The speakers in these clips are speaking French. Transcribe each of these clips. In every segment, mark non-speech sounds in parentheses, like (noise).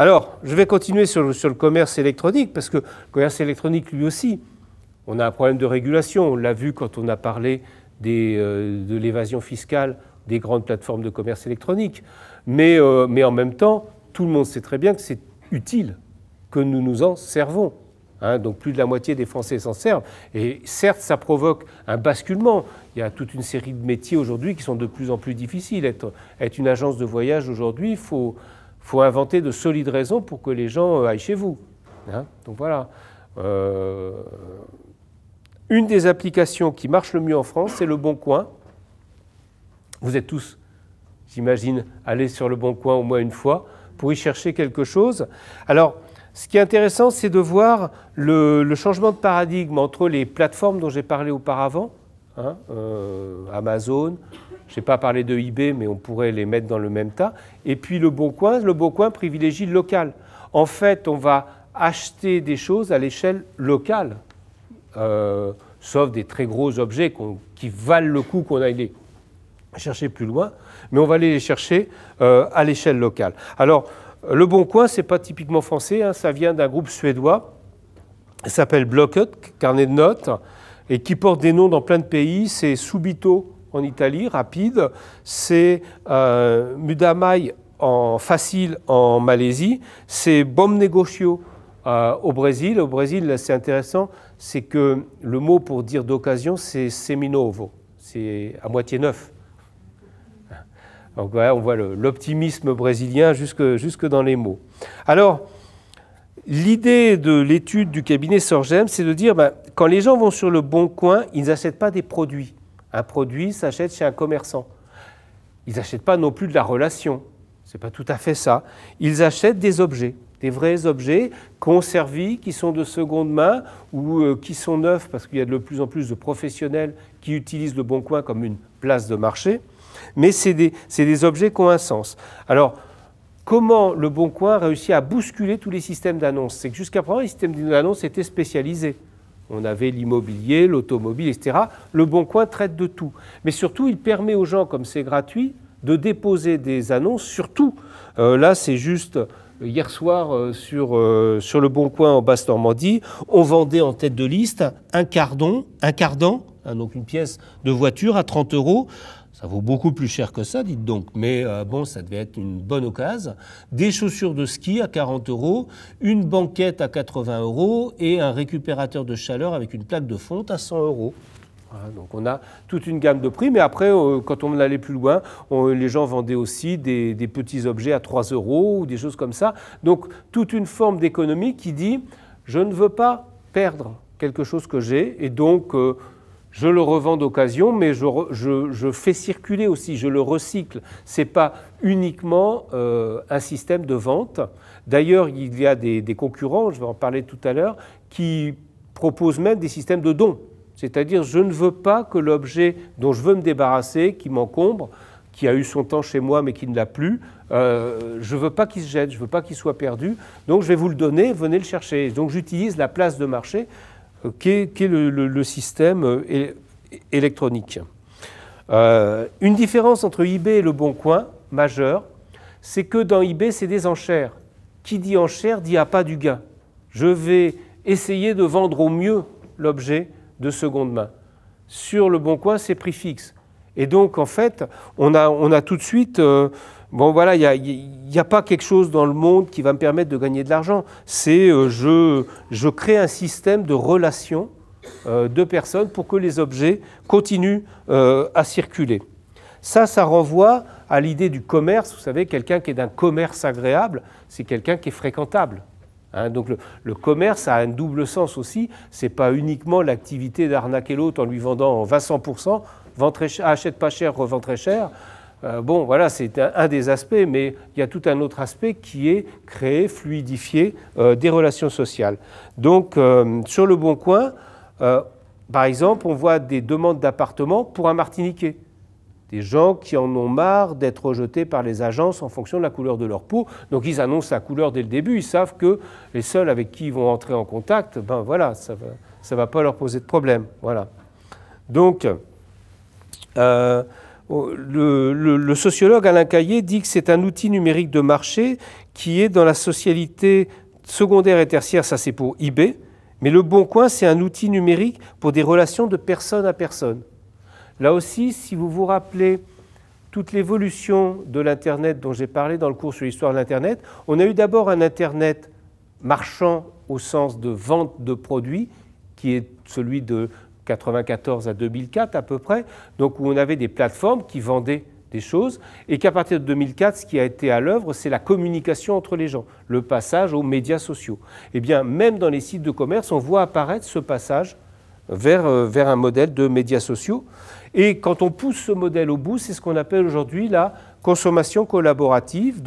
Alors, je vais continuer sur, le commerce électronique, parce que le commerce électronique, lui aussi, on a un problème de régulation. On l'a vu quand on a parlé euh, de l'évasion fiscale des grandes plateformes de commerce électronique. Euh, mais, en même temps, tout le monde sait très bien que c'est utile, que nous nous en servons. Hein. donc plus de la moitié des Français s'en servent. Et certes, ça provoque un basculement. Il y a toute une série de métiers aujourd'hui qui sont de plus en plus difficiles. Être, être une agence de voyage aujourd'hui, il faut, faut inventer de solides raisons pour que les gens euh, aillent chez vous. Hein. Donc voilà. Euh, une des applications qui marche le mieux en France, c'est Le Bon Coin. Vous êtes tous, j'imagine, allés sur Le Bon Coin au moins une fois pour y chercher quelque chose. Alors, ce qui est intéressant, c'est de voir le, changement de paradigme entre les plateformes dont j'ai parlé auparavant, Hein, euh, Amazon. Je n'ai pas parlé de eBay, mais on pourrait les mettre dans le même tas. Et puis le Bon Coin, le Bon Coin privilégie le local. En fait, on va acheter des choses à l'échelle locale, euh, sauf des très gros objets qui valent le coup qu'on aille les chercher plus loin, mais on va aller les chercher euh, à l'échelle locale. Alors, le Bon Coin, ce n'est pas typiquement français, hein, ça vient d'un groupe suédois, s'appelle Blocket, carnet de notes et qui portent des noms dans plein de pays. C'est Subito en Italie, rapide. C'est euh, Mudamai en facile en Malaisie. C'est Bom Negocio euh, au Brésil. Au Brésil, c'est intéressant, c'est que le mot pour dire d'occasion, c'est Seminovo. C'est à moitié neuf. Donc voilà, on voit l'optimisme brésilien jusque, jusque dans les mots. Alors, L'idée de l'étude du cabinet Sorgem, c'est de dire ben, quand les gens vont sur le bon coin, ils n'achètent pas des produits. Un produit s'achète chez un commerçant. Ils n'achètent pas non plus de la relation. Ce n'est pas tout à fait ça. Ils achètent des objets, des vrais objets conservés, qui sont de seconde main ou euh, qui sont neufs, parce qu'il y a de plus en plus de professionnels qui utilisent le bon coin comme une place de marché. Mais c'est des, des objets qui ont un sens. Alors, comment le Bon Coin réussit à bousculer tous les systèmes d'annonces. C'est que jusqu'à présent, les systèmes d'annonces étaient spécialisés. On avait l'immobilier, l'automobile, etc. Le Bon Coin traite de tout. Mais surtout, il permet aux gens, comme c'est gratuit, de déposer des annonces sur tout. Euh, là, c'est juste euh, hier soir euh, sur, sur le Bon Coin en Basse-Normandie, on vendait en tête de liste un cardon, un cardan, hein, donc une pièce de voiture à 30 euros, ça vaut beaucoup plus cher que ça, dites donc. Mais euh, bon, ça devait être une bonne occasion. Des chaussures de ski à 40 euros, une banquette à 80 euros et un récupérateur de chaleur avec une plaque de fonte à 100 euros. donc on a toute une gamme de prix, mais après, euh, quand on allait plus loin, les gens vendaient aussi des, petits objets à 3 euros ou des choses comme ça. Donc toute une forme d'économie qui dit, je ne veux pas perdre quelque chose que j'ai, et donc euh, je le revends d'occasion, mais je, fais circuler aussi, je le recycle. Ce n'est pas uniquement euh, un système de vente. D'ailleurs, il y a des, concurrents, je vais en parler tout à l'heure, qui proposent même des systèmes de dons. C'est-à-dire, je ne veux pas que l'objet dont je veux me débarrasser, qui m'encombre, qui a eu son temps chez moi mais qui ne l'a plus, euh, je ne veux pas qu'il se jette, je ne veux pas qu'il soit perdu, donc je vais vous le donner, venez le chercher. Donc j'utilise la place de marché euh, qu'est le, le, système euh, électronique. Euh, une différence entre eBay et Le Bon Coin majeure, c'est que dans eBay, c'est des enchères. Qui dit enchère dit à pas du gain. Je vais essayer de vendre au mieux l'objet de seconde main. Sur Le Bon Coin, c'est prix fixe. Et donc, en fait, on a, on a tout de suite bon voilà, il n'y a, pas quelque chose dans le monde qui va me permettre de gagner de l'argent. C'est euh, je, je crée un système de relations euh, de personnes pour que les objets continuent euh, à circuler. Ça, ça renvoie à l'idée du commerce. Vous savez, quelqu'un qui est d'un commerce agréable, c'est quelqu'un qui est fréquentable. Hein. donc le, commerce a un double sens aussi. Ce n'est pas uniquement l'activité d'arnaquer l'autre en lui vendant en 20 achète pas cher, revend très cher. Euh, bon, voilà, c'est un, des aspects, mais il y a tout un autre aspect qui est créer, fluidifier euh, des relations sociales. Donc, euh, sur le Bon Coin, par exemple, on voit des demandes d'appartements pour un Martiniquais. Des gens qui en ont marre d'être rejetés par les agences en fonction de la couleur de leur peau. Donc ils annoncent la couleur dès le début. Ils savent que les seuls avec qui ils vont entrer en contact, ben voilà, ça ne va, pas leur poser de problème. Voilà. Donc, Oh, le, sociologue Alain Caillé dit que c'est un outil numérique de marché qui est dans la socialité secondaire et tertiaire, ça c'est pour eBay, mais le Bon Coin c'est un outil numérique pour des relations de personne à personne. Là aussi, si vous vous rappelez toute l'évolution de l'Internet dont j'ai parlé dans le cours sur l'histoire de l'Internet, on a eu d'abord un Internet marchand au sens de vente de produits, qui est celui de 94 à 2004 à peu près, donc où on avait des plateformes qui vendaient des choses, et qu'à partir de 2004, ce qui a été à l'œuvre, c'est la communication entre les gens, le passage aux médias sociaux. Et eh bien, même dans les sites de commerce, on voit apparaître ce passage euh, vers, un modèle de médias sociaux. Et quand on pousse ce modèle au bout, c'est ce qu'on appelle aujourd'hui la consommation collaborative,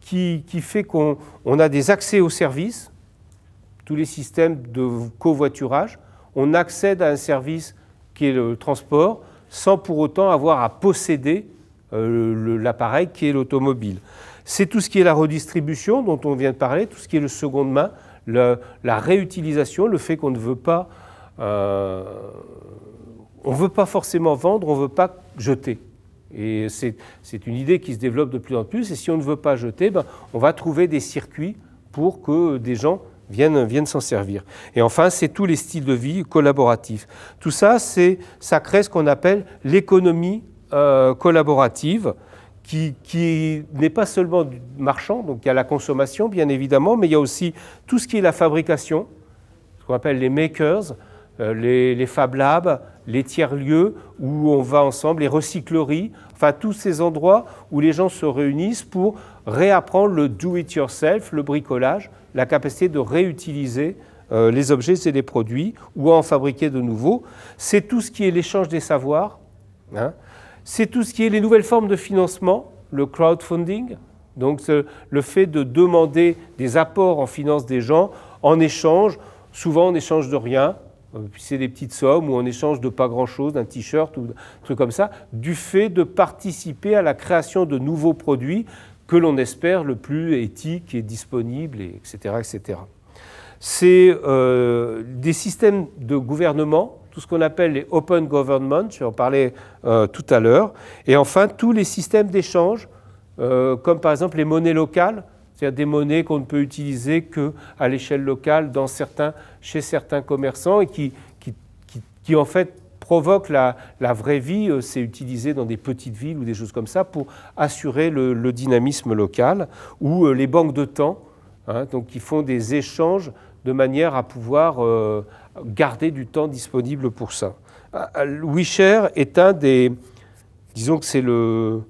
qui, fait qu'on a des accès aux services, tous les systèmes de covoiturage, on accède à un service qui est le transport sans pour autant avoir à posséder euh, l'appareil qui est l'automobile. C'est tout ce qui est la redistribution dont on vient de parler, tout ce qui est le seconde main, la réutilisation, le fait qu'on ne veut pas... Euh, on veut pas forcément vendre, on ne veut pas jeter. Et c'est une idée qui se développe de plus en plus. Et si on ne veut pas jeter, ben, on va trouver des circuits pour que des gens viennent, s'en servir. Et enfin, c'est tous les styles de vie collaboratifs. Tout ça, ça crée ce qu'on appelle l'économie euh, collaborative qui, n'est pas seulement du marchand, donc il y a la consommation bien évidemment, mais il y a aussi tout ce qui est la fabrication, ce qu'on appelle les makers, euh, les, les, Fab Labs, les tiers-lieux où on va ensemble, les recycleries, enfin tous ces endroits où les gens se réunissent pour réapprendre le do-it-yourself, le bricolage, la capacité de réutiliser euh, les objets et les produits ou à en fabriquer de nouveaux. C'est tout ce qui est l'échange des savoirs, hein. c'est tout ce qui est les nouvelles formes de financement, le crowdfunding, donc le fait de demander des apports en finance des gens en échange, souvent en échange de rien, euh, c'est des petites sommes ou en échange de pas grand-chose, d'un t-shirt ou un truc comme ça, du fait de participer à la création de nouveaux produits que l'on espère le plus éthique et disponible, etc. etc. C'est euh, des systèmes de gouvernement, tout ce qu'on appelle les open government, j'en parlais euh, tout à l'heure, et enfin tous les systèmes d'échange, comme par exemple les monnaies locales, c'est-à-dire des monnaies qu'on ne peut utiliser qu'à l'échelle locale dans certains, chez certains commerçants et qui, qui, qui, en fait provoque la, la, vraie vie, euh, c'est utilisé dans des petites villes ou des choses comme ça pour assurer le, dynamisme local, ou euh, les banques de temps, hein, donc qui font des échanges de manière à pouvoir euh, garder du temps disponible pour ça. WeShare ah, ah, est un des, disons que c'est le,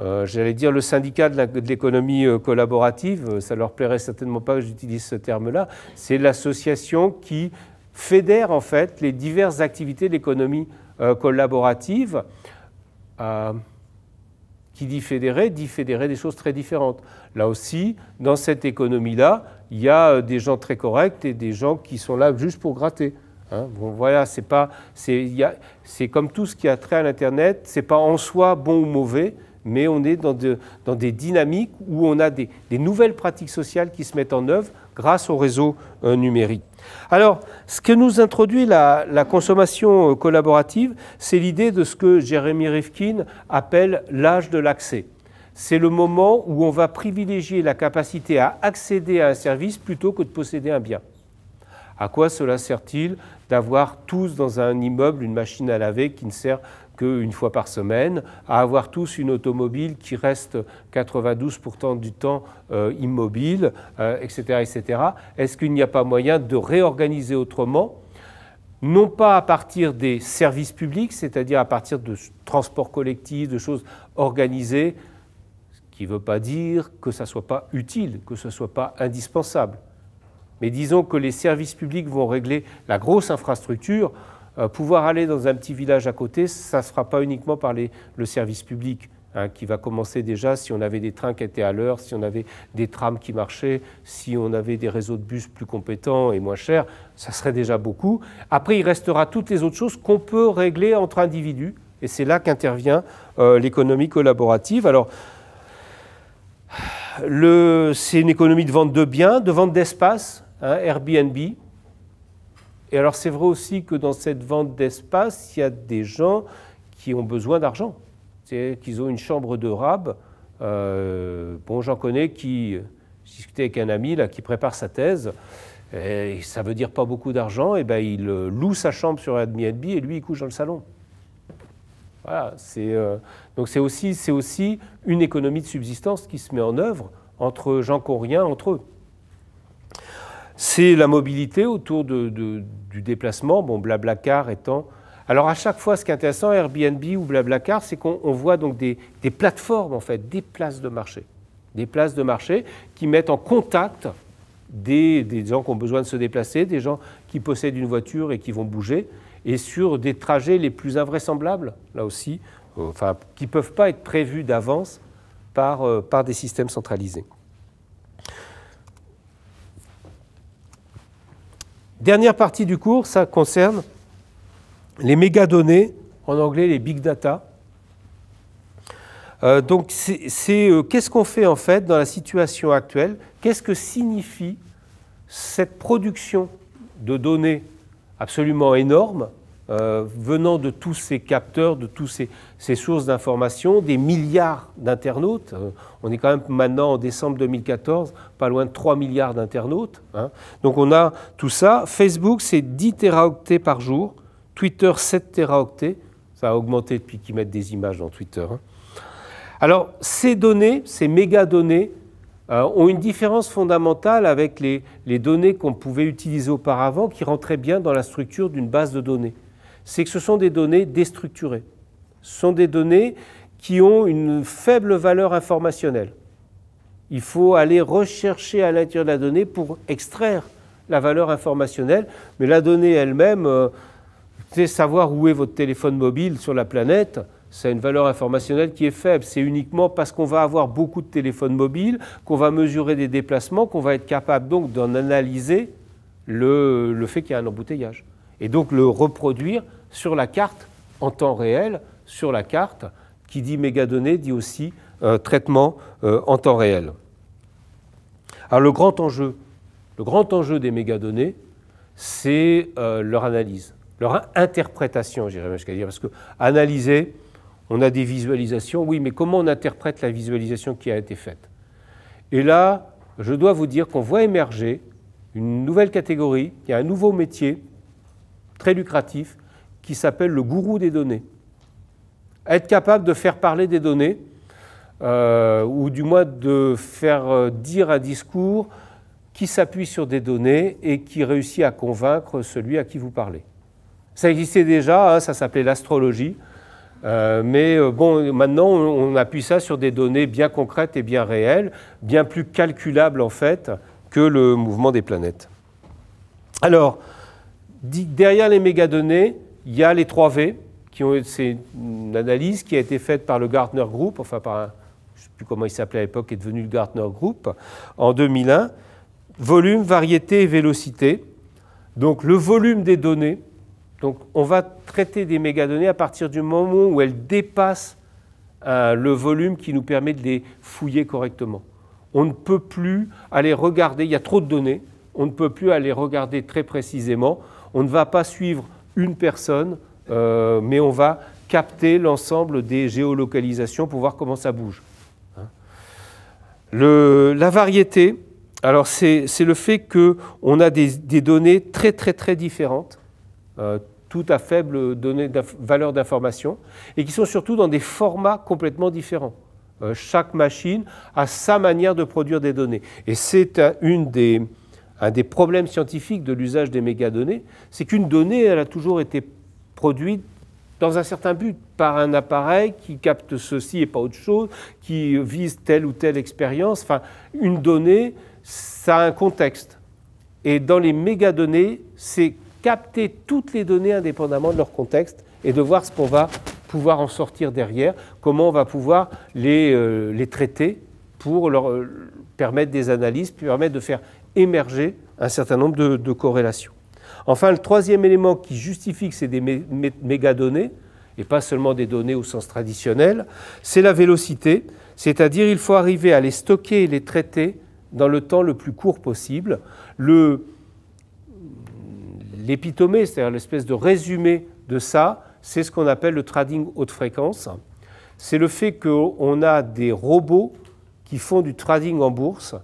euh, j'allais dire, le syndicat de l'économie euh, collaborative, euh, ça ne leur plairait certainement pas que j'utilise ce terme-là, c'est l'association qui fédère en fait les diverses activités de l'économie collaborative. qui dit fédérer, dit fédérer des choses très différentes. Là aussi, dans cette économie-là, il y a des gens très corrects et des gens qui sont là juste pour gratter. Hein. bon, voilà, c'est pas, c'est, comme tout ce qui a trait à l'internet, c'est pas en soi bon ou mauvais, mais on est dans, dans des dynamiques où on a des, nouvelles pratiques sociales qui se mettent en œuvre grâce au réseau euh, numérique. Alors, ce que nous introduit la, la consommation euh, collaborative, c'est l'idée de ce que Jérémy Rifkin appelle l'âge de l'accès. C'est le moment où on va privilégier la capacité à accéder à un service plutôt que de posséder un bien. À quoi cela sert-il d'avoir tous dans un immeuble une machine à laver qui ne sert qu'une fois par semaine, à avoir tous une automobile qui reste 92% du temps euh, immobile, etc. Euh, etc. Est-ce qu'il n'y a pas moyen de réorganiser autrement non pas à partir des services publics, c'est-à-dire à partir de transports collectifs, de choses organisées, ce qui ne veut pas dire que ça ne soit pas utile, que ce ne soit pas indispensable. Mais disons que les services publics vont régler la grosse infrastructure, euh, pouvoir aller dans un petit village à côté, ça ne se fera pas uniquement par le service public. Hein, qui va commencer déjà si on avait des trains qui étaient à l'heure, si on avait des trams qui marchaient, si on avait des réseaux de bus plus compétents et moins chers, ça serait déjà beaucoup. Après, il restera toutes les autres choses qu'on peut régler entre individus, et c'est là qu'intervient euh, l'économie collaborative. Alors, c'est une économie de vente de biens, de vente d'espace, hein, Airbnb, et alors c'est vrai aussi que dans cette vente d'espace, il y a des gens qui ont besoin d'argent. C'est qu'ils ont une chambre de rab. Euh, bon, j'en connais qui, J'ai avec un ami là, qui prépare sa thèse, et ça veut dire pas beaucoup d'argent, et ben il euh, loue sa chambre sur Airbnb et lui il couche dans le salon. Voilà, euh, donc c'est aussi c'est aussi une économie de subsistance qui se met en œuvre entre gens qui n'ont rien entre eux. C'est la mobilité autour du déplacement, bon, Blablacar étant... Alors à chaque fois, ce qui est intéressant, Airbnb ou Blablacar, c'est qu'on voit donc des, plateformes, en fait, des places de marché. Des places de marché qui mettent en contact des, gens qui ont besoin de se déplacer, des gens qui possèdent une voiture et qui vont bouger, et sur des trajets les plus invraisemblables, là aussi, euh, qui ne peuvent pas être prévus d'avance par euh, des systèmes centralisés. Dernière partie du cours, ça concerne les mégadonnées, en anglais les big data. Euh, donc, c'est euh, qu'est-ce qu'on fait en fait dans la situation actuelle Qu'est-ce que signifie cette production de données absolument énorme euh, venant de tous ces capteurs, de toutes ces, sources d'information, des milliards d'internautes. Euh, on est quand même maintenant en décembre 2014, pas loin de 3 milliards d'internautes. Hein. Donc on a tout ça. Facebook, c'est 10 téraoctets par jour. Twitter, 7 téraoctets. Ça a augmenté depuis qu'ils mettent des images dans Twitter. Hein. Alors ces données, ces mégadonnées, données euh, ont une différence fondamentale avec les données qu'on pouvait utiliser auparavant qui rentraient bien dans la structure d'une base de données c'est que ce sont des données déstructurées. Ce sont des données qui ont une faible valeur informationnelle. Il faut aller rechercher à l'intérieur de la donnée pour extraire la valeur informationnelle, mais la donnée elle-même, euh, c'est savoir où est votre téléphone mobile sur la planète, ça a une valeur informationnelle qui est faible. C'est uniquement parce qu'on va avoir beaucoup de téléphones mobiles, qu'on va mesurer des déplacements, qu'on va être capable donc d'en analyser le fait qu'il y a un embouteillage et donc le reproduire sur la carte en temps réel, sur la carte qui dit mégadonnées dit aussi euh, traitement euh, en temps réel. Alors le grand enjeu, le grand enjeu des mégadonnées, c'est euh, leur analyse, leur interprétation, j'irais même jusqu'à dire, parce que analyser, on a des visualisations, oui, mais comment on interprète la visualisation qui a été faite Et là, je dois vous dire qu'on voit émerger une nouvelle catégorie, il y a un nouveau métier très lucratif, qui s'appelle le gourou des données. Être capable de faire parler des données, euh, ou du moins de faire euh, dire un discours qui s'appuie sur des données et qui réussit à convaincre celui à qui vous parlez. Ça existait déjà, hein, ça s'appelait l'astrologie, euh, mais bon, maintenant on appuie ça sur des données bien concrètes et bien réelles, bien plus calculables en fait que le mouvement des planètes. Alors, derrière les mégadonnées, il y a les 3V, qui ont, c'est une analyse qui a été faite par le Gartner Group, enfin par un, je ne sais plus comment il s'appelait à l'époque, qui est devenu le Gartner Group, en 2001. Volume, variété et vélocité. Donc le volume des données. Donc on va traiter des mégadonnées à partir du moment où elles dépassent euh, le volume qui nous permet de les fouiller correctement. On ne peut plus aller regarder, il y a trop de données, on ne peut plus aller regarder très précisément. On ne va pas suivre une personne, euh, mais on va capter l'ensemble des géolocalisations pour voir comment ça bouge. Hein. la variété, alors c'est le fait qu'on a des, données très très très différentes, euh, toutes à faible valeur d'information, et qui sont surtout dans des formats complètement différents. Euh, chaque machine a sa manière de produire des données. Et c'est une des, un des problèmes scientifiques de l'usage des mégadonnées, c'est qu'une donnée, elle a toujours été produite dans un certain but, par un appareil qui capte ceci et pas autre chose, qui vise telle ou telle expérience. Enfin, une donnée, ça a un contexte. Et dans les mégadonnées, c'est capter toutes les données indépendamment de leur contexte et de voir ce qu'on va pouvoir en sortir derrière, comment on va pouvoir les euh, traiter pour leur euh, permettre des analyses, puis permettre de faire émerger un certain nombre de, corrélations. Enfin, le troisième élément qui justifie que c'est des mégadonnées, et pas seulement des données au sens traditionnel, c'est la vélocité, c'est-à-dire il faut arriver à les stocker et les traiter dans le temps le plus court possible. L'épitomé, c'est-à-dire l'espèce de résumé de ça, c'est ce qu'on appelle le trading haute fréquence. C'est le fait qu'on a des robots qui font du trading en bourse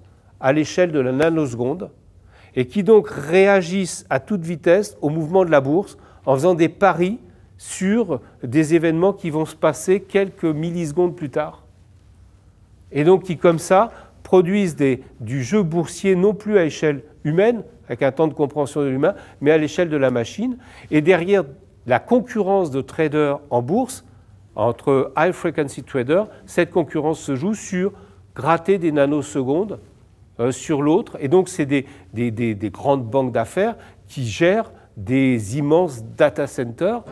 à l'échelle de la nanoseconde et qui donc réagissent à toute vitesse au mouvement de la bourse en faisant des paris sur des événements qui vont se passer quelques millisecondes plus tard. Et donc qui, comme ça, produisent des, du jeu boursier non plus à échelle humaine, avec un temps de compréhension de l'humain, mais à l'échelle de la machine. Et derrière la concurrence de traders en bourse, entre high frequency traders, cette concurrence se joue sur gratter des nanosecondes euh, sur l'autre. Et donc, c'est des, grandes banques d'affaires qui gèrent des immenses data centers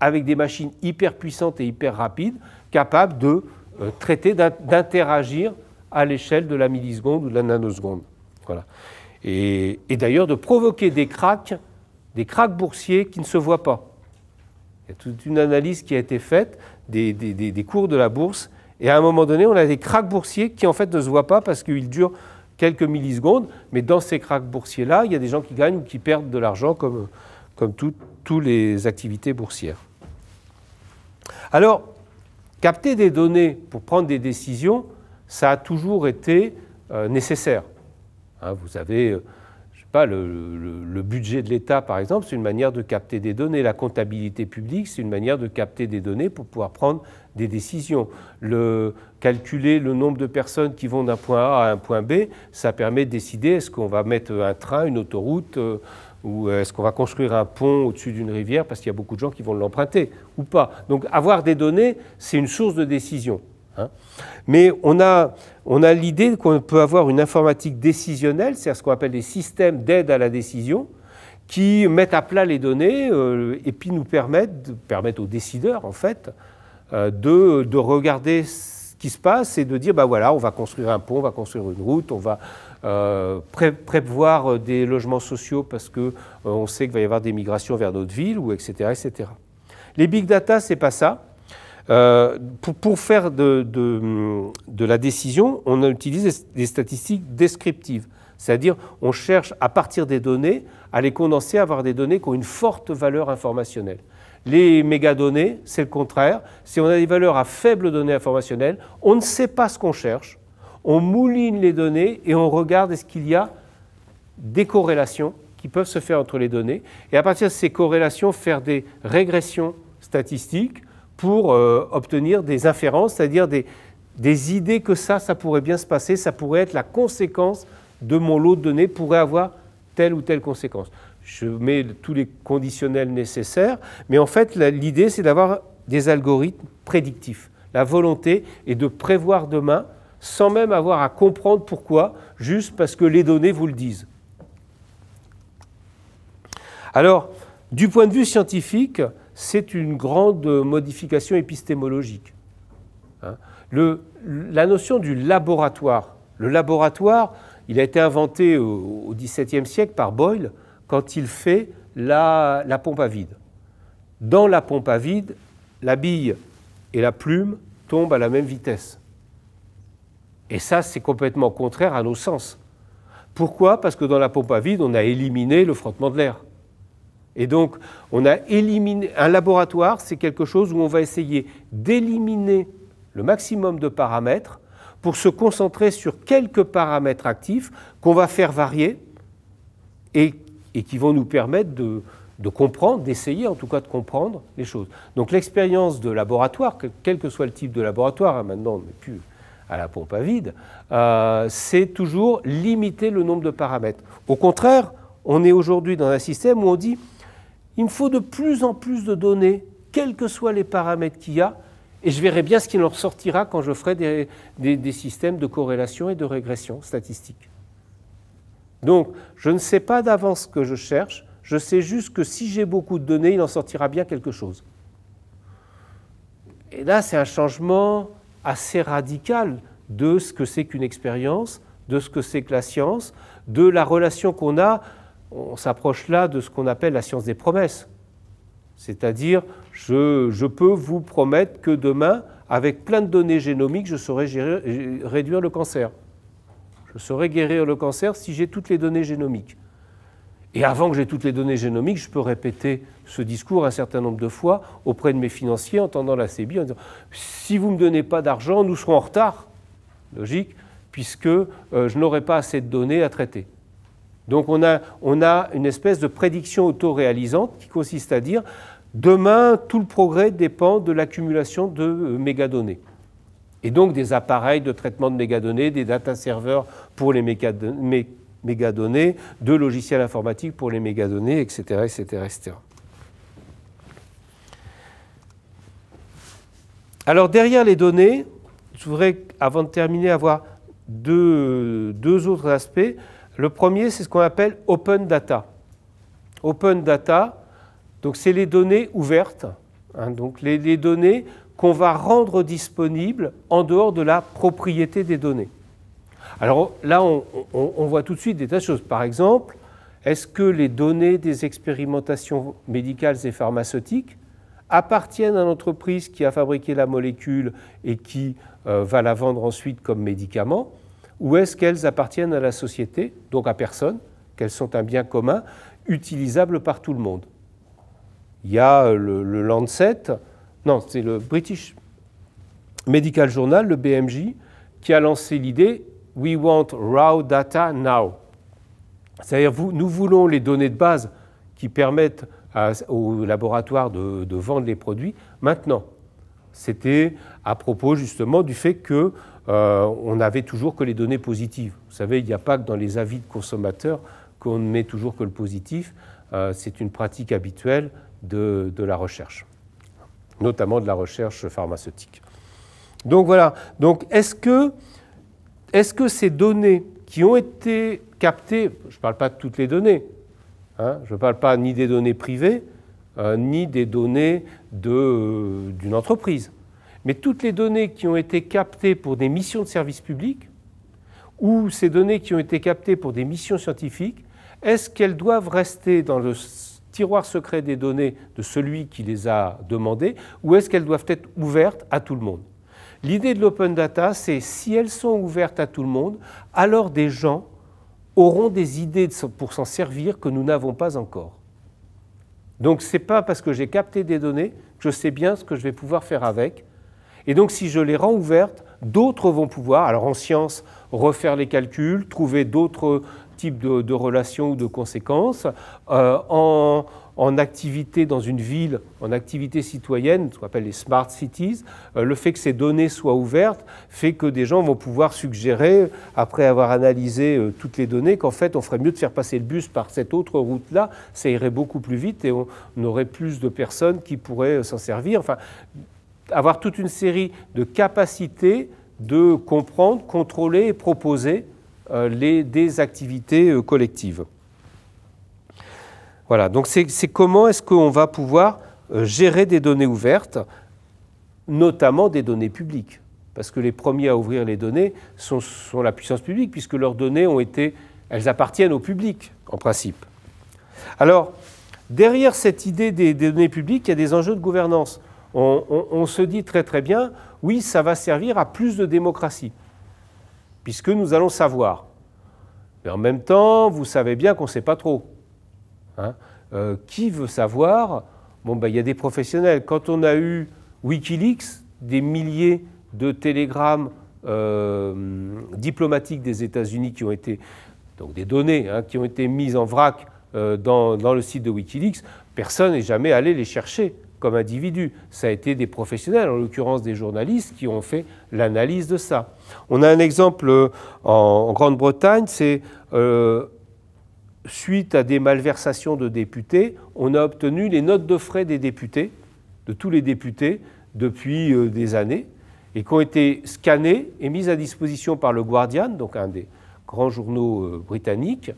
avec des machines hyper puissantes et hyper rapides, capables de euh, traiter, d'interagir à l'échelle de la milliseconde ou de la nanoseconde. Voilà. Et, d'ailleurs, de provoquer des cracks, des cracks boursiers qui ne se voient pas. Il y a toute une analyse qui a été faite des, cours de la bourse et à un moment donné, on a des cracks boursiers qui en fait ne se voient pas parce qu'ils durent quelques millisecondes. Mais dans ces cracks boursiers-là, il y a des gens qui gagnent ou qui perdent de l'argent comme, comme toutes les activités boursières. Alors, capter des données pour prendre des décisions, ça a toujours été euh, nécessaire. Hein, vous avez, euh, sais pas, le budget de l'État, par exemple, c'est une manière de capter des données. La comptabilité publique, c'est une manière de capter des données pour pouvoir prendre des décisions. Le, calculer le nombre de personnes qui vont d'un point A à un point B, ça permet de décider est-ce qu'on va mettre un train, une autoroute, euh, ou est-ce qu'on va construire un pont au-dessus d'une rivière parce qu'il y a beaucoup de gens qui vont l'emprunter ou pas. Donc avoir des données, c'est une source de décision. Hein. Mais on a, on a l'idée qu'on peut avoir une informatique décisionnelle, c'est-à-dire ce qu'on appelle des systèmes d'aide à la décision, qui mettent à plat les données euh, et puis nous permettent, permettent aux décideurs, en fait, euh, de, regarder ce qui se passe et de dire, bah voilà, on va construire un pont, on va construire une route, on va euh, prévoir euh, des logements sociaux parce qu'on on sait qu'il va y avoir des migrations vers d'autres villes, ou etc., etc. Les big data, c'est pas ça. pour, faire de, de, la décision, on utilise des statistiques descriptives. C'est-à-dire, on cherche à partir des données à les condenser à avoir des données qui ont une forte valeur informationnelle. Les mégadonnées, c'est le contraire. Si on a des valeurs à faible donnée informationnelle, on ne sait pas ce qu'on cherche, on mouline les données et on regarde est-ce qu'il y a des corrélations qui peuvent se faire entre les données, et à partir de ces corrélations, faire des régressions statistiques pour euh, obtenir des inférences, c'est-à-dire des, des idées que ça, ça pourrait bien se passer, ça pourrait être la conséquence de mon lot de données, pourrait avoir telle ou telle conséquence. Je mets tous les conditionnels nécessaires, mais en fait, l'idée, c'est d'avoir des algorithmes prédictifs. La volonté est de prévoir demain sans même avoir à comprendre pourquoi, juste parce que les données vous le disent. Alors, du point de vue scientifique, c'est une grande modification épistémologique. Hein. la notion du laboratoire. Le laboratoire, il a été inventé au XVIIe siècle par Boyle, quand il fait la, pompe à vide. Dans la pompe à vide, la bille et la plume tombent à la même vitesse. Et ça, c'est complètement contraire à nos sens. Pourquoi Parce que dans la pompe à vide, on a éliminé le frottement de l'air. Et donc, on a éliminé. Un laboratoire, c'est quelque chose où on va essayer d'éliminer le maximum de paramètres pour se concentrer sur quelques paramètres actifs qu'on va faire varier et et qui vont nous permettre de, comprendre, d'essayer en tout cas de comprendre les choses. Donc l'expérience de laboratoire, quel que soit le type de laboratoire, hein, maintenant on n'est plus à la pompe à vide, euh, c'est toujours limiter le nombre de paramètres. Au contraire, on est aujourd'hui dans un système où on dit, il me faut de plus en plus de données, quels que soient les paramètres qu'il y a, et je verrai bien ce qui en ressortira quand je ferai des, des systèmes de corrélation et de régression statistique. Donc, je ne sais pas d'avance ce que je cherche, je sais juste que si j'ai beaucoup de données, il en sortira bien quelque chose. Et là, c'est un changement assez radical de ce que c'est qu'une expérience, de ce que c'est que la science, de la relation qu'on a. On s'approche là de ce qu'on appelle la science des promesses. C'est-à-dire, je, peux vous promettre que demain, avec plein de données génomiques, je saurai réduire le cancer. Je saurais guérir le cancer si j'ai toutes les données génomiques. Et avant que j'ai toutes les données génomiques, je peux répéter ce discours un certain nombre de fois auprès de mes financiers en tendant la CBI en disant Si vous ne me donnez pas d'argent, nous serons en retard. Logique, puisque euh, je n'aurai pas assez de données à traiter. Donc on a, on a une espèce de prédiction autoréalisante qui consiste à dire Demain, tout le progrès dépend de l'accumulation de euh, mégadonnées et donc des appareils de traitement de mégadonnées, des data servers pour les mégadonnées, de logiciels informatiques pour les mégadonnées, etc. etc., Alors derrière les données, je voudrais, avant de terminer, avoir deux, autres aspects. Le premier, c'est ce qu'on appelle open data. Open data, donc c'est les données ouvertes. Hein. donc les données qu'on va rendre disponible en dehors de la propriété des données. Alors là, on, voit tout de suite des tas de choses. Par exemple, est-ce que les données des expérimentations médicales et pharmaceutiques appartiennent à l'entreprise qui a fabriqué la molécule et qui euh, va la vendre ensuite comme médicament, ou est-ce qu'elles appartiennent à la société, donc à personne, qu'elles sont un bien commun, utilisable par tout le monde Il y a le Lancet non, c'est le British Medical Journal, le BMJ, qui a lancé l'idée We want raw data now. C'est-à-dire, nous voulons les données de base qui permettent aux laboratoires de, vendre les produits maintenant. C'était à propos justement du fait qu'on euh, n'avait toujours que les données positives. Vous savez, il n'y a pas que dans les avis de consommateurs qu'on ne met toujours que le positif. Euh, c'est une pratique habituelle de la recherche notamment de la recherche pharmaceutique. Donc voilà, donc est-ce que, est-ce que ces données qui ont été captées, je ne parle pas de toutes les données, hein, je ne parle pas ni des données privées, euh, ni des données euh, d'une de, entreprise, mais toutes les données qui ont été captées pour des missions de service public, ou ces données qui ont été captées pour des missions scientifiques, est-ce qu'elles doivent rester dans le tiroir secret des données de celui qui les a demandées, ou est-ce qu'elles doivent être ouvertes à tout le monde L'idée de l'open data, c'est si elles sont ouvertes à tout le monde, alors des gens auront des idées pour s'en servir que nous n'avons pas encore. Donc ce n'est pas parce que j'ai capté des données que je sais bien ce que je vais pouvoir faire avec. Et donc si je les rends ouvertes, d'autres vont pouvoir, alors en science, refaire les calculs, trouver d'autres de, relations ou de conséquences, euh, en, activité dans une ville, en activité citoyenne, ce qu'on appelle les smart cities. Euh, le fait que ces données soient ouvertes fait que des gens vont pouvoir suggérer, après avoir analysé euh, toutes les données, qu'en fait on ferait mieux de faire passer le bus par cette autre route-là, ça irait beaucoup plus vite et on aurait plus de personnes qui pourraient s'en servir. Enfin, avoir toute une série de capacités de comprendre, contrôler et proposer euh, les, des activités euh, collectives. Voilà, donc c'est comment est-ce qu'on va pouvoir euh, gérer des données ouvertes, notamment des données publiques. Parce que les premiers à ouvrir les données sont, la puissance publique, puisque leurs données ont été, elles appartiennent au public, en principe. Alors, derrière cette idée des, données publiques, il y a des enjeux de gouvernance. On, on, se dit très très bien, oui, ça va servir à plus de démocratie puisque nous allons savoir. Mais en même temps, vous savez bien qu'on ne sait pas trop. Hein. Euh, qui veut savoir Bon, ben, il y a des professionnels. Quand on a eu Wikileaks, des milliers de télégrammes euh, diplomatiques des États-Unis qui ont été, donc des données, hein, qui ont été mises en vrac euh, dans, le site de Wikileaks, personne n'est jamais allé les chercher comme individu. Ça a été des professionnels, en l'occurrence des journalistes, qui ont fait l'analyse de ça. On a un exemple euh, en, Grande-Bretagne, c'est euh, suite à des malversations de députés, on a obtenu les notes de frais des députés, de tous les députés, depuis euh, des années, et qui ont été scannées et mises à disposition par le Guardian, donc un des grands journaux britanniques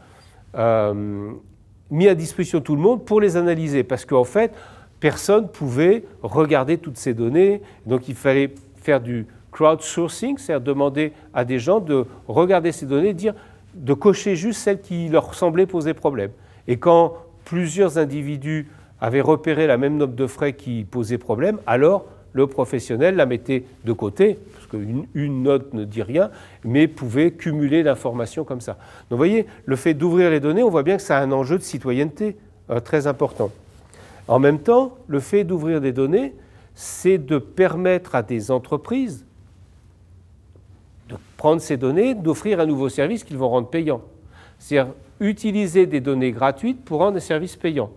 mis à disposition tout le monde pour les analyser. Parce qu'en fait, personne pouvait regarder toutes ces données. Donc il fallait faire du crowdsourcing, c'est-à-dire demander à des gens de regarder ces données, dire de cocher juste celles qui leur semblaient poser problème. Et quand plusieurs individus avaient repéré la même note de frais qui posait problème, alors le professionnel la mettait de côté, parce qu'une une note ne dit rien, mais pouvait cumuler l'information comme ça. Donc vous voyez, le fait d'ouvrir les données, on voit bien que ça a un enjeu de citoyenneté euh, très important. En même temps, le fait d'ouvrir des données, c'est de permettre à des entreprises de prendre ces données, d'offrir un nouveau service qu'ils vont rendre payant. C'est-à-dire utiliser des données gratuites pour rendre des services payants.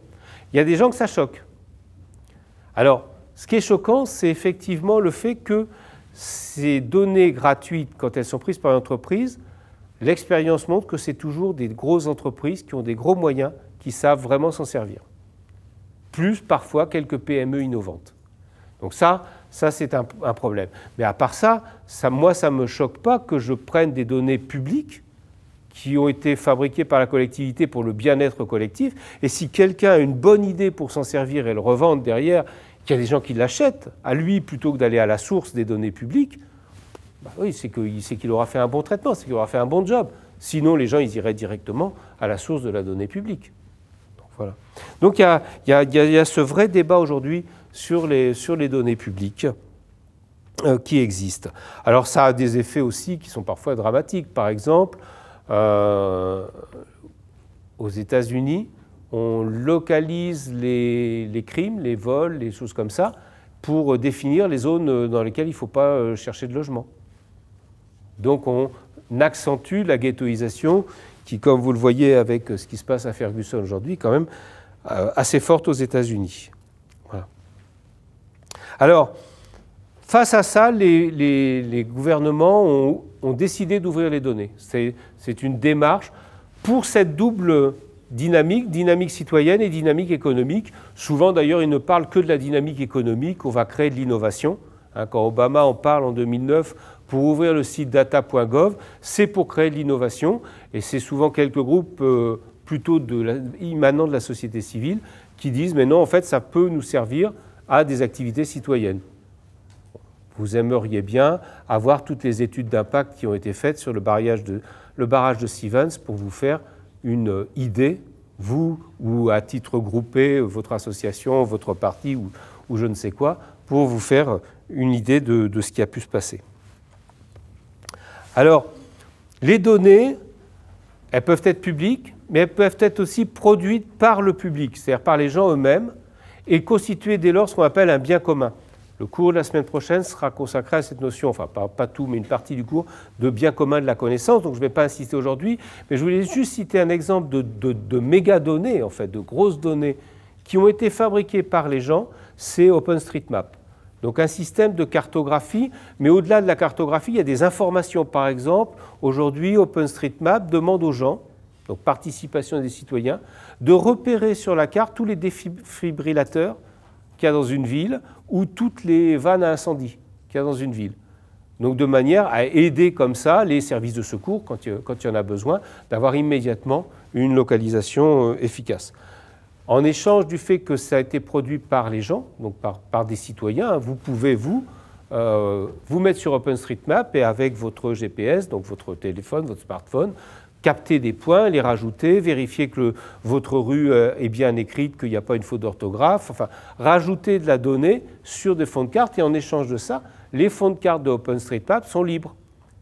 Il y a des gens que ça choque. Alors, ce qui est choquant, c'est effectivement le fait que ces données gratuites, quand elles sont prises par l'entreprise, l'expérience montre que c'est toujours des grosses entreprises qui ont des gros moyens qui savent vraiment s'en servir plus parfois quelques PME innovantes. Donc ça, ça c'est un, problème. Mais à part ça, ça moi, ça ne me choque pas que je prenne des données publiques qui ont été fabriquées par la collectivité pour le bien-être collectif, et si quelqu'un a une bonne idée pour s'en servir et le revendre derrière, qu'il y a des gens qui l'achètent à lui plutôt que d'aller à la source des données publiques, bah c'est qu'il aura fait un bon traitement, c'est qu'il aura fait un bon job. Sinon, les gens, ils iraient directement à la source de la donnée publique. Donc il y a, ce vrai débat aujourd'hui sur les, données publiques euh, qui existent. Alors ça a des effets aussi qui sont parfois dramatiques. Par exemple, euh, aux États-Unis, on localise les, les, crimes, les vols, les choses comme ça, pour définir les zones dans lesquelles il ne faut pas euh, chercher de logement. Donc on accentue la ghettoisation qui, comme vous le voyez avec euh, ce qui se passe à Ferguson aujourd'hui, quand même euh, assez forte aux États-Unis. Alors, face à ça, les, gouvernements ont, ont décidé d'ouvrir les données. C'est une démarche pour cette double dynamique, dynamique citoyenne et dynamique économique. Souvent d'ailleurs, ils ne parlent que de la dynamique économique, on va créer de l'innovation. Hein, quand Obama en parle en 2009, pour ouvrir le site data.gov, c'est pour créer de l'innovation, et c'est souvent quelques groupes euh, plutôt de immanents de la société civile qui disent, mais non, en fait, ça peut nous servir à des activités citoyennes. Vous aimeriez bien avoir toutes les études d'impact qui ont été faites sur le, barrage de Stevens pour vous faire une euh, idée, vous ou à titre groupé, votre association, votre parti ou, je ne sais quoi, pour vous faire une idée de ce qui a pu se passer. Alors, les données, elles peuvent être publiques, mais elles peuvent être aussi produites par le public, c'est-à-dire par les gens eux-mêmes, et constituer dès lors ce qu'on appelle un bien commun. Le cours de la semaine prochaine sera consacré à cette notion, enfin pas, tout, mais une partie du cours, de bien commun de la connaissance, donc je ne vais pas insister aujourd'hui, mais je voulais juste citer un exemple de, de, de méga-données, en fait, de grosses données, qui ont été fabriquées par les gens, c'est OpenStreetMap. Donc un système de cartographie, mais au-delà de la cartographie, il y a des informations. Par exemple, aujourd'hui, OpenStreetMap demande aux gens, donc participation des citoyens, de repérer sur la carte tous les défibrillateurs qu'il y a dans une ville ou toutes les vannes à incendie qu'il y a dans une ville. Donc de manière à aider comme ça les services de secours, quand il y en a besoin, d'avoir immédiatement une localisation euh, efficace. En échange du fait que ça a été produit par les gens, donc par, des citoyens, hein, vous pouvez, vous, euh, vous mettre sur OpenStreetMap et avec votre GPS, donc votre téléphone, votre smartphone, capter des points, les rajouter, vérifier que votre rue euh, est bien écrite, qu'il n'y a pas une faute d'orthographe, enfin, rajouter de la donnée sur des fonds de carte et en échange de ça, les fonds de carte de OpenStreetMap sont libres.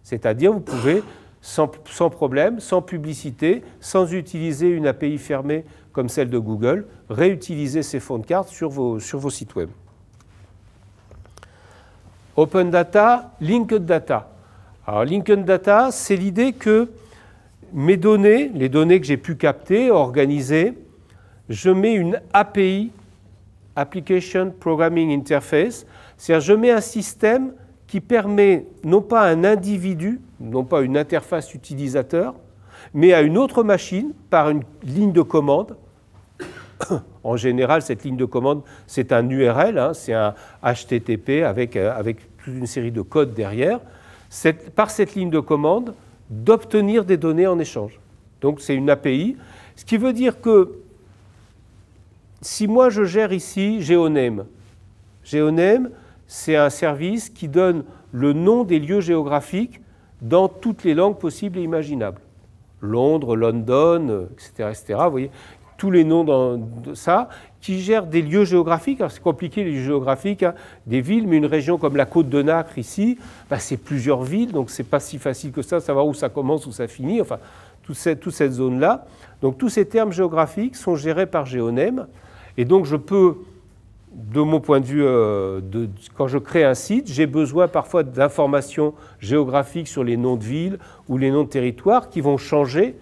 C'est-à-dire, vous pouvez, sans, sans problème, sans publicité, sans utiliser une API fermée comme celle de Google, réutiliser ces fonds de cartes sur vos, sur vos sites web. Open Data, Linked Data. Alors, Linked Data, c'est l'idée que mes données, les données que j'ai pu capter, organiser, je mets une API, Application Programming Interface, c'est-à-dire je mets un système qui permet non pas à un individu, non pas une interface utilisateur, mais à une autre machine, par une ligne de commande, en général, cette ligne de commande, c'est un URL, hein, c'est un HTTP avec, euh, avec toute une série de codes derrière. C'est par cette ligne de commande, d'obtenir des données en échange. Donc c'est une API, ce qui veut dire que si moi je gère ici Geoname, Geoname, c'est un service qui donne le nom des lieux géographiques dans toutes les langues possibles et imaginables. Londres, London, etc. Euh, etc. Vous voyez tous les noms dans, de ça, qui gèrent des lieux géographiques. c'est compliqué les lieux géographiques, hein, des villes, mais une région comme la côte de Nacre ici, bah, c'est plusieurs villes, donc c'est pas si facile que ça, savoir où ça commence, où ça finit, enfin toute cette, zone-là. Donc tous ces termes géographiques sont gérés par Géonème, et donc je peux de mon point de vue, euh, quand je crée un site, j'ai besoin parfois d'informations géographiques sur les noms de villes ou les noms de territoires qui vont changer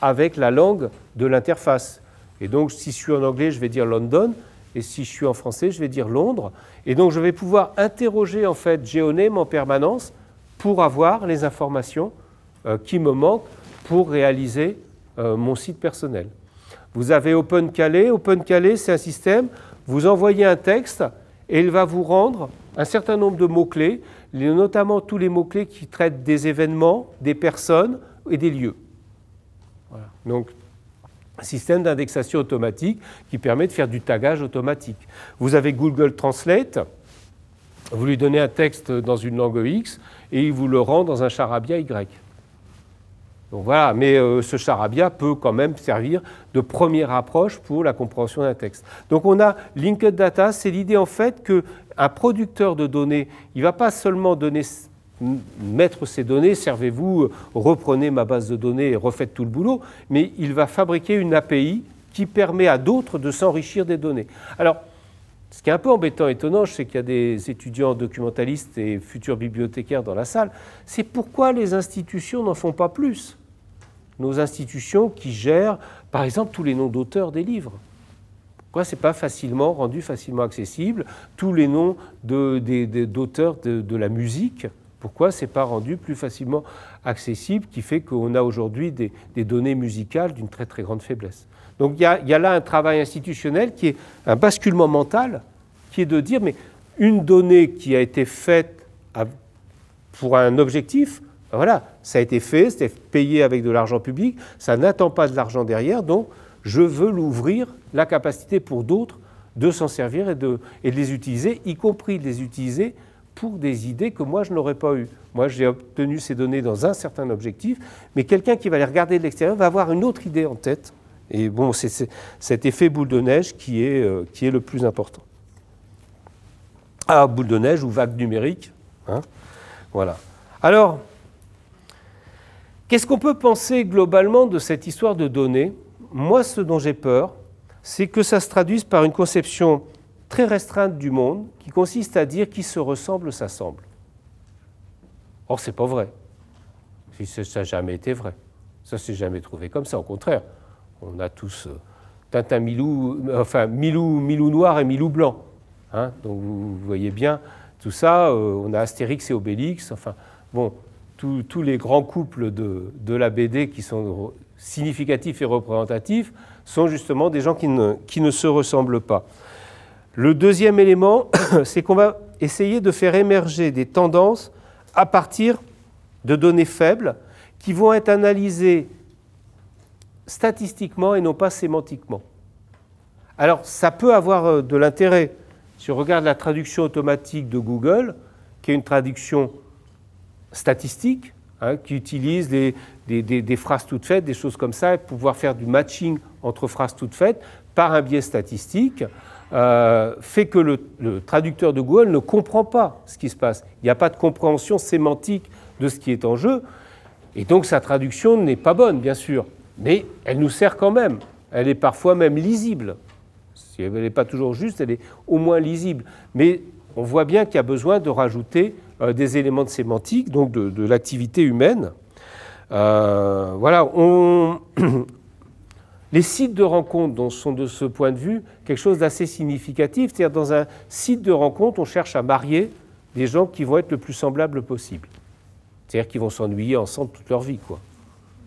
avec la langue de l'interface. Et donc, si je suis en anglais, je vais dire London. Et si je suis en français, je vais dire Londres. Et donc, je vais pouvoir interroger en fait GeoName en permanence pour avoir les informations euh, qui me manquent pour réaliser euh, mon site personnel. Vous avez OpenCalais. OpenCalais, c'est un système. Vous envoyez un texte et il va vous rendre un certain nombre de mots-clés, notamment tous les mots-clés qui traitent des événements, des personnes et des lieux. Voilà. Donc, un système d'indexation automatique qui permet de faire du tagage automatique. Vous avez Google Translate, vous lui donnez un texte dans une langue X et il vous le rend dans un charabia Y. Donc voilà, mais euh, ce charabia peut quand même servir de première approche pour la compréhension d'un texte. Donc on a linked data, c'est l'idée en fait qu'un producteur de données, il ne va pas seulement donner mettre ces données, servez-vous, reprenez ma base de données et refaites tout le boulot, mais il va fabriquer une API qui permet à d'autres de s'enrichir des données. Alors, ce qui est un peu embêtant, et étonnant, c'est qu'il y a des étudiants documentalistes et futurs bibliothécaires dans la salle. C'est pourquoi les institutions n'en font pas plus. Nos institutions qui gèrent, par exemple, tous les noms d'auteurs des livres. Pourquoi ce n'est pas facilement rendu facilement accessible tous les noms d'auteurs de, la musique pourquoi n'est pas rendu plus facilement accessible, qui fait qu'on a aujourd'hui des, données musicales d'une très très grande faiblesse. Donc il y, a, là un travail institutionnel qui est un basculement mental, qui est de dire mais une donnée qui a été faite pour un objectif, ben voilà, ça a été fait, c'était payé avec de l'argent public, ça n'attend pas de l'argent derrière, donc je veux l'ouvrir, la capacité pour d'autres de s'en servir et de les utiliser, y compris de les utiliser pour des idées que moi je n'aurais pas eues. Moi j'ai obtenu ces données dans un certain objectif, mais quelqu'un qui va les regarder de l'extérieur va avoir une autre idée en tête. Et bon, c'est cet effet boule de neige qui est, euh, qui est le plus important. Ah, boule de neige ou vague numérique. Hein voilà. Alors, qu'est-ce qu'on peut penser globalement de cette histoire de données Moi, ce dont j'ai peur, c'est que ça se traduise par une conception très restreinte du monde qui consiste à dire qui se ressemble s'assemble. Or, c'est pas vrai. Ça n'a jamais été vrai. Ça s'est jamais trouvé comme ça. Au contraire, on a tous euh, Tintin Milou, euh, enfin Milou, Milou noir et Milou blanc. Hein. Donc vous voyez bien tout ça. Euh, on a Astérix et Obélix. Enfin, bon, tous les grands couples de, de, la BD qui sont significatifs et représentatifs sont justement des gens qui ne, qui ne se ressemblent pas. Le deuxième élément, (coughs) c'est qu'on va essayer de faire émerger des tendances à partir de données faibles qui vont être analysées statistiquement et non pas sémantiquement. Alors, ça peut avoir euh, de l'intérêt. Si on regarde la traduction automatique de Google, qui est une traduction statistique, hein, qui utilise des, des, phrases toutes faites, des choses comme ça, et pouvoir faire du matching entre phrases toutes faites par un biais statistique, euh, fait que le, traducteur de Google ne comprend pas ce qui se passe. Il n'y a pas de compréhension sémantique de ce qui est en jeu. Et donc sa traduction n'est pas bonne, bien sûr. Mais elle nous sert quand même. Elle est parfois même lisible. Si elle n'est pas toujours juste, elle est au moins lisible. Mais on voit bien qu'il y a besoin de rajouter euh, des éléments de sémantique, donc de, l'activité humaine. Euh, voilà, on, (clears throat) Les sites de rencontres sont de ce point de vue quelque chose d'assez significatif. C'est-à-dire dans un site de rencontre, on cherche à marier des gens qui vont être le plus semblables possible. C'est-à-dire qu'ils vont s'ennuyer ensemble toute leur vie. Quoi.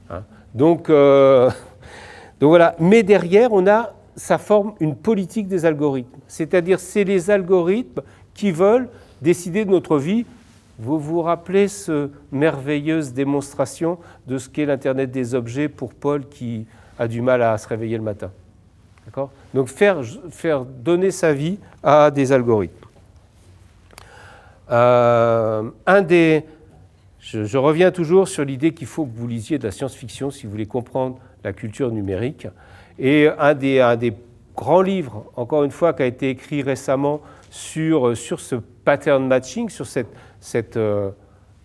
Hein. donc, euh, (laughs) donc voilà. Mais derrière, on a, ça forme une politique des algorithmes. C'est-à-dire c'est les algorithmes qui veulent décider de notre vie vous vous rappelez cette merveilleuse démonstration de ce qu'est l'Internet des objets pour Paul qui a du mal à se réveiller le matin. D'accord Donc faire, faire, donner sa vie à des algorithmes. Euh, un des, je, reviens toujours sur l'idée qu'il faut que vous lisiez de la science-fiction si vous voulez comprendre la culture numérique. Et un des, un des grands livres, encore une fois, qui a été écrit récemment sur, sur ce pattern matching, sur cette, cette euh,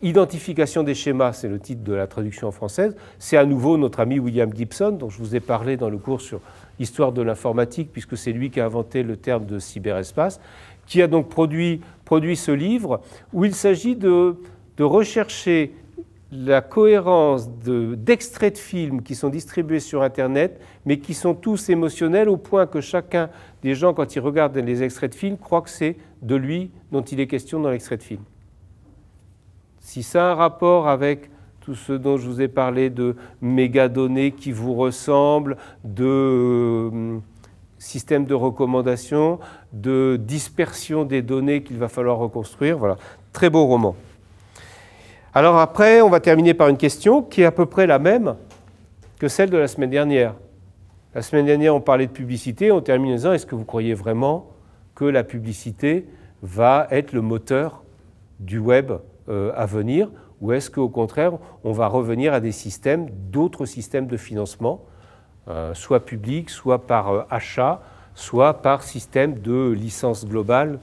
Identification des schémas, c'est le titre de la traduction française. C'est à nouveau notre ami William Gibson, dont je vous ai parlé dans le cours sur l'histoire de l'informatique, puisque c'est lui qui a inventé le terme de cyberespace, qui a donc produit, ce livre où il s'agit de, rechercher la cohérence d'extraits de, de, films qui sont distribués sur Internet, mais qui sont tous émotionnels au point que chacun des gens, quand ils regardent les extraits de films, croit que c'est de lui dont il est question dans l'extrait de film. Si ça a un rapport avec tout ce dont je vous ai parlé de mégadonnées qui vous ressemblent, de euh, systèmes de recommandation, de dispersion des données qu'il va falloir reconstruire. Voilà, très beau roman. Alors après, on va terminer par une question qui est à peu près la même que celle de la semaine dernière. La semaine dernière, on parlait de publicité, on termine en disant, est-ce que vous croyez vraiment que la publicité va être le moteur du web euh, à venir ou est-ce qu'au contraire, on va revenir à des systèmes, d'autres systèmes de financement, euh, soit public, soit par euh, achat, soit par système de licence globale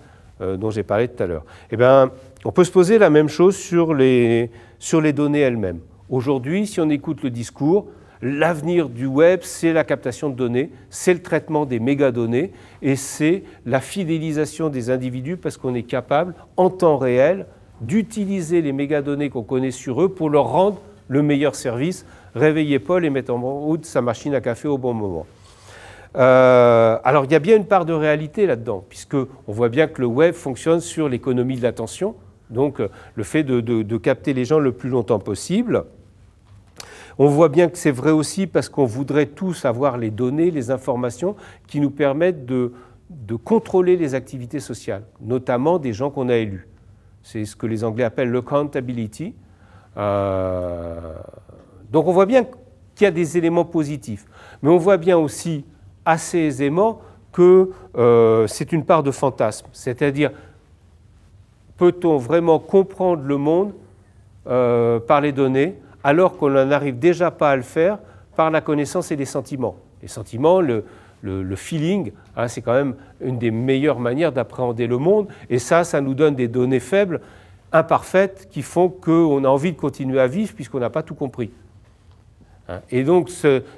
dont j'ai parlé tout à l'heure Eh bien, on peut se poser la même chose sur les, sur les données elles-mêmes. Aujourd'hui, si on écoute le discours, l'avenir du web, c'est la captation de données, c'est le traitement des mégadonnées et c'est la fidélisation des individus parce qu'on est capable, en temps réel, d'utiliser les mégadonnées qu'on connaît sur eux pour leur rendre le meilleur service, réveiller Paul et mettre en route sa machine à café au bon moment. Euh, alors il y a bien une part de réalité là-dedans, puisque on voit bien que le web fonctionne sur l'économie de l'attention, donc euh, le fait de, capter les gens le plus longtemps possible. On voit bien que c'est vrai aussi parce qu'on voudrait tous avoir les données, les informations qui nous permettent de contrôler les activités sociales, notamment des gens qu'on a élus. C'est ce que les Anglais appellent le countability. Euh, donc on voit bien qu'il y a des éléments positifs. Mais on voit bien aussi assez aisément que euh, c'est une part de fantasme. C'est-à-dire, peut-on vraiment comprendre le monde euh, par les données alors qu'on n'arrive déjà pas à le faire par la connaissance et les sentiments Les sentiments, le, le, feeling, hein, c'est quand même une des meilleures manières d'appréhender le monde. Et ça, ça nous donne des données faibles, imparfaites, qui font qu'on a envie de continuer à vivre puisqu'on n'a pas tout compris. Hein. Et donc,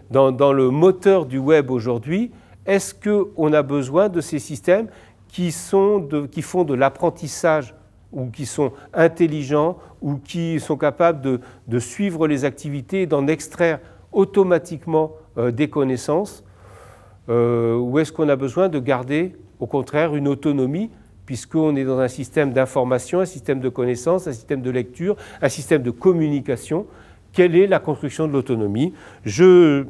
dans, le moteur du web aujourd'hui, est-ce qu'on a besoin de ces systèmes qui, font de l'apprentissage ou qui sont intelligents ou qui sont capables de, suivre les activités et d'en extraire automatiquement euh, des connaissances euh, ou est-ce qu'on a besoin de garder, au contraire, une autonomie, puisqu'on est dans un système d'information, un système de connaissance, un système de lecture, un système de communication Quelle est la construction de l'autonomie Je.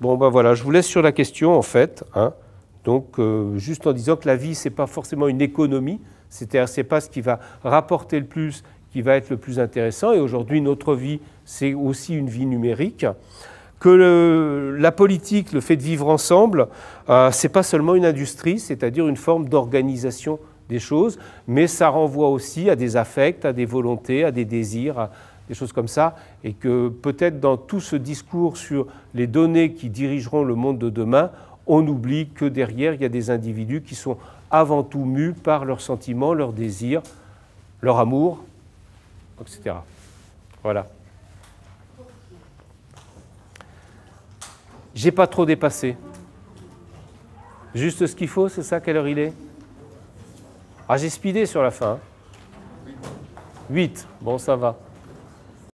Bon, ben voilà, je vous laisse sur la question, en fait. Hein. Donc, euh, juste en disant que la vie, ce n'est pas forcément une économie, c'est-à-dire ce n'est pas ce qui va rapporter le plus, qui va être le plus intéressant. Et aujourd'hui, notre vie, c'est aussi une vie numérique que la politique, le fait de vivre ensemble, ce euh, c'est pas seulement une industrie, c'est-à-dire une forme d'organisation des choses, mais ça renvoie aussi à des affects, à des volontés, à des désirs, à des choses comme ça, et que peut-être dans tout ce discours sur les données qui dirigeront le monde de demain, on oublie que derrière, il y a des individus qui sont avant tout mus par leurs sentiments, leurs désirs, leur amour, etc. Voilà. J'ai pas trop dépassé. Juste ce qu'il faut, c'est ça Quelle heure il est Ah, j'ai speedé sur la fin. 8. Bon, ça va.